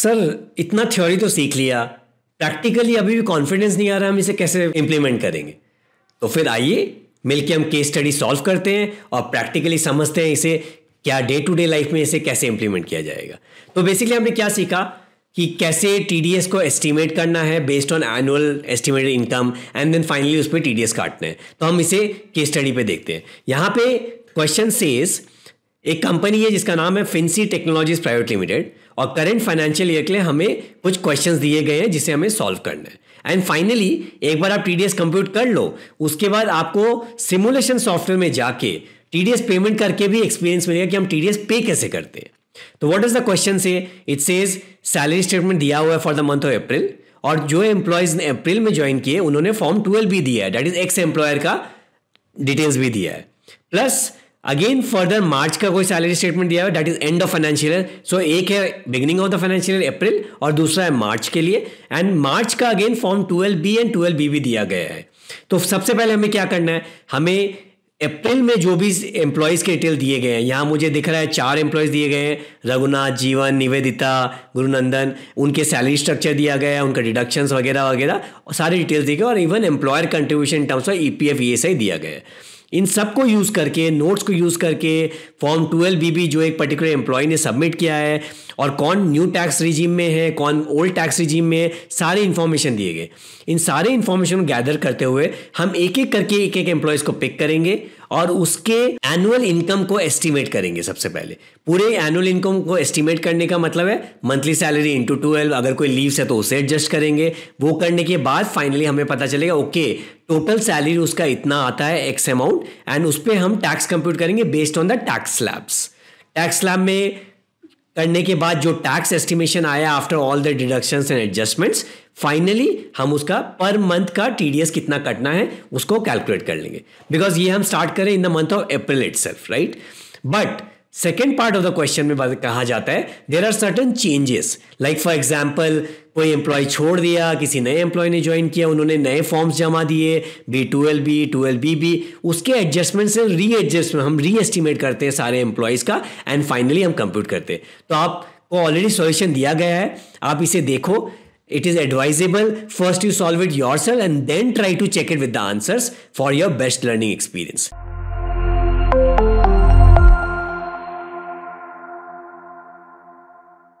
sir इतना theory तो सीख लिया प्रैक्टिकली अभी भी कॉन्फिडेंस नहीं आ रहा हम इसे कैसे इंप्लीमेंट करेंगे तो फिर आइए मिलके हम केस स्टडी सॉल्व करते हैं और प्रैक्टिकली समझते हैं इसे क्या डे टू डे लाइफ में इसे कैसे इंप्लीमेंट किया जाएगा तो बेसिकली हमने क्या सीखा कि कैसे टी को एस्टिमेट करना है based on annual estimated income and then finally उस पर टी काटना है तो हम इसे केस स्टडी पे देखते हैं यहाँ पे क्वेश्चन सेज़ एक कंपनी है जिसका नाम है फिंसी टेक्नोलॉजीज प्राइवेट लिमिटेड और करंट फाइनेंशियल ईयर के लिए हमें कुछ क्वेश्चंस दिए गए हैं जिसे हमें सॉल्व करना है एंड फाइनली एक बार आप टीडीएस कंप्यूट कर लो उसके बाद आपको सिमुलेशन सॉफ्टवेयर में जाके टीडीएस पेमेंट करके भी एक्सपीरियंस मिलेगा कि हम टी पे कैसे करते हैं तो व्हाट इज द क्वेश्चन से इट सेज सैलरी स्टेटमेंट दिया हुआ है for the month of April और जो एम्प्लॉयज ने अप्रैल में ज्वाइन किए उन्होंने फॉर्म ट्वेल्व भी दिया है डेट इज एक्स एम्प्लॉयर का डिटेल्स भी दिया है प्लस अगेन फर्दर मार्च का कोई सैलरी स्टेटमेंट दिया हुआ है is end of financial year so एक है beginning of the financial year April और दूसरा है मार्च के लिए एंड मार्च का again form twelve B and twelve B भी दिया गया है तो सबसे पहले हमें क्या करना है हमें अप्रैल में जो भी एम्प्लॉयज़ के डिटेल दिए गए हैं यहाँ मुझे दिख रहा है चार एम्प्लॉयज़ दिए गए हैं रघुनाथ जीवन निवेदिता गुरुनंदन उनके सैलरी स्ट्रक्चर दिया गया है उनका डिडक्शंस वगैरह वगैरह और सारे डिटेल्स दिए गए और even employer contribution terms of E P F E S I दिया गया है इन सब को यूज़ करके नोट्स को यूज़ करके फॉर्म ट्वेल्व बी बी जो एक पर्टिकुलर एम्प्लॉय ने सबमिट किया है और कौन न्यू टैक्स रिजीम में है कौन ओल्ड टैक्स रिजीम में है सारे इन्फॉर्मेशन दिए गए इन सारे इन्फॉर्मेशन को गैदर करते हुए हम एक एक करके एक एक एम्प्लॉयज़ को पिक करेंगे और उसके एनुअल इनकम को एस्टिमेट करेंगे सबसे पहले पूरे एनुअल इनकम को एस्टिमेट करने का मतलब है मंथली सैलरी इंटू ट्वेल्व अगर कोई लीव्स है तो उसे एडजस्ट करेंगे वो करने के बाद फाइनली हमें पता चलेगा ओके टोटल सैलरी उसका इतना आता है एक्स अमाउंट एंड उस पर हम टैक्स कंप्यूट करेंगे based on the tax slabs tax slab में करने के बाद जो टैक्स एस्टिमेशन आया after all the deductions and adjustments finally हम उसका पर मंथ का टीडीएस कितना कटना है उसको कैलकुलेट कर लेंगे बिकॉज ये हम स्टार्ट करें in the month of April it right but second part of the question में कहा जाता है there are certain changes like for example कोई एम्प्लॉय छोड़ दिया किसी नए एम्प्लॉय ने ज्वाइन किया उन्होंने नए फॉर्म्स जमा दिए B two L B two L B B उसके एडजस्टमेंट से री एडजस्टमेंट हम री एस्टिमेट करते हैं सारे एम्प्लॉयज़ का एंड फाइनली हम कंप्यूट करते हैं तो आपको ऑलरेडी सॉल्यूशन दिया गया है आप इसे देखो it is advisable first you solve it yourself and then try to check it with the answers for your best learning experience